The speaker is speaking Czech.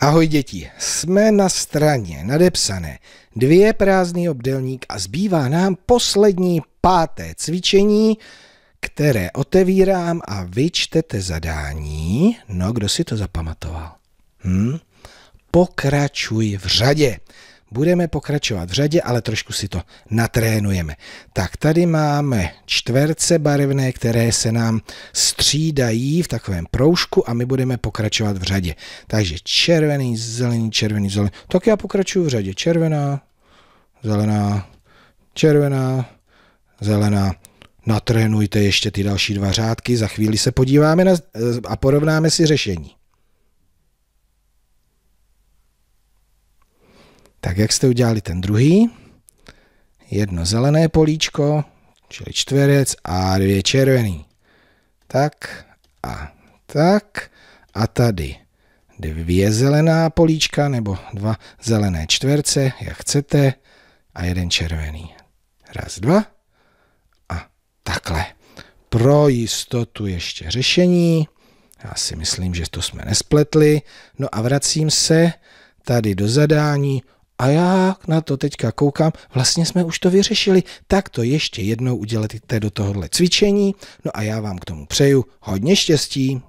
Ahoj děti, jsme na straně nadepsané dvě prázdný obdelník a zbývá nám poslední páté cvičení, které otevírám a vyčtete zadání. No, kdo si to zapamatoval? Hm? Pokračuj v řadě. Budeme pokračovat v řadě, ale trošku si to natrénujeme. Tak tady máme čtverce barevné, které se nám střídají v takovém proužku a my budeme pokračovat v řadě. Takže červený, zelený, červený, zelený. Tak já pokračuju v řadě. Červená, zelená, červená, zelená. Natrénujte ještě ty další dva řádky, za chvíli se podíváme na, a porovnáme si řešení. jak jste udělali ten druhý, jedno zelené políčko, čili čtverec a dvě červený. Tak a tak a tady dvě zelená políčka nebo dva zelené čtverce, jak chcete, a jeden červený. Raz, dva a takhle. Pro jistotu ještě řešení. Já si myslím, že to jsme nespletli. No a vracím se tady do zadání a já na to teďka koukám, vlastně jsme už to vyřešili, tak to ještě jednou udělejte do tohohle cvičení, no a já vám k tomu přeju hodně štěstí.